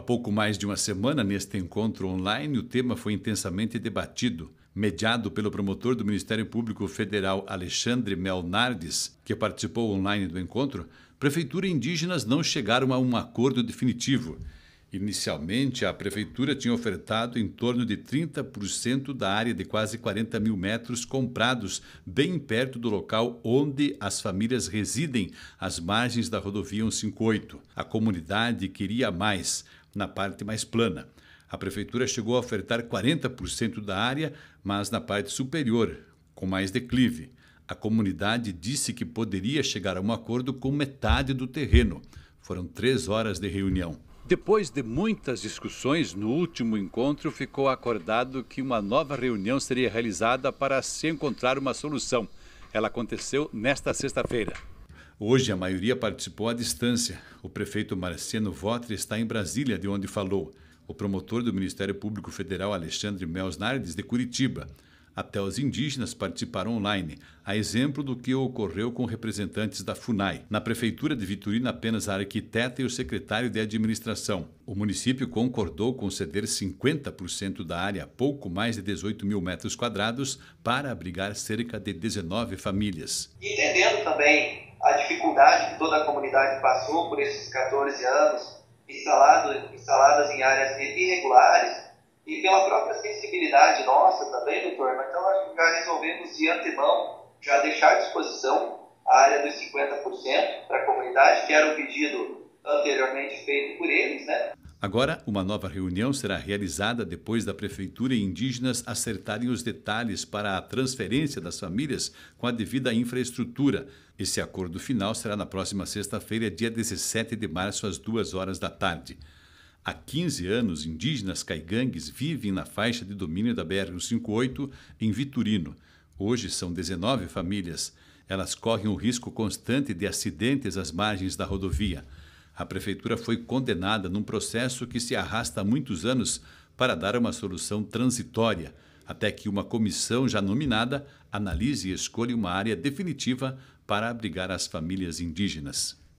Há pouco mais de uma semana, neste encontro online, o tema foi intensamente debatido, mediado pelo promotor do Ministério Público Federal Alexandre Melnardes, que participou online do encontro. Prefeitura e indígenas não chegaram a um acordo definitivo. Inicialmente, a prefeitura tinha ofertado em torno de 30% da área de quase 40 mil metros comprados, bem perto do local onde as famílias residem, às margens da rodovia 158. A comunidade queria mais, na parte mais plana. A prefeitura chegou a ofertar 40% da área, mas na parte superior, com mais declive. A comunidade disse que poderia chegar a um acordo com metade do terreno. Foram três horas de reunião. Depois de muitas discussões, no último encontro ficou acordado que uma nova reunião seria realizada para se encontrar uma solução. Ela aconteceu nesta sexta-feira. Hoje, a maioria participou à distância. O prefeito Marcelo Votre está em Brasília, de onde falou. O promotor do Ministério Público Federal, Alexandre Melznardes de Curitiba. Até os indígenas participaram online, a exemplo do que ocorreu com representantes da FUNAI. Na prefeitura de Vitorino, apenas a arquiteta e o secretário de administração. O município concordou conceder 50% da área, pouco mais de 18 mil metros quadrados, para abrigar cerca de 19 famílias. Entendendo também a dificuldade que toda a comunidade passou por esses 14 anos, instaladas em áreas irregulares, e pela própria sensibilidade nossa também, doutor. Então, acho que já resolvemos de antemão já deixar à disposição a área dos 50% para a comunidade, que era o pedido anteriormente feito por eles, né? Agora, uma nova reunião será realizada depois da Prefeitura e indígenas acertarem os detalhes para a transferência das famílias com a devida infraestrutura. Esse acordo final será na próxima sexta-feira, dia 17 de março, às duas horas da tarde. Há 15 anos, indígenas caigangues vivem na faixa de domínio da BR-158 em Viturino. Hoje são 19 famílias. Elas correm o risco constante de acidentes às margens da rodovia. A prefeitura foi condenada num processo que se arrasta há muitos anos para dar uma solução transitória, até que uma comissão já nominada analise e escolha uma área definitiva para abrigar as famílias indígenas.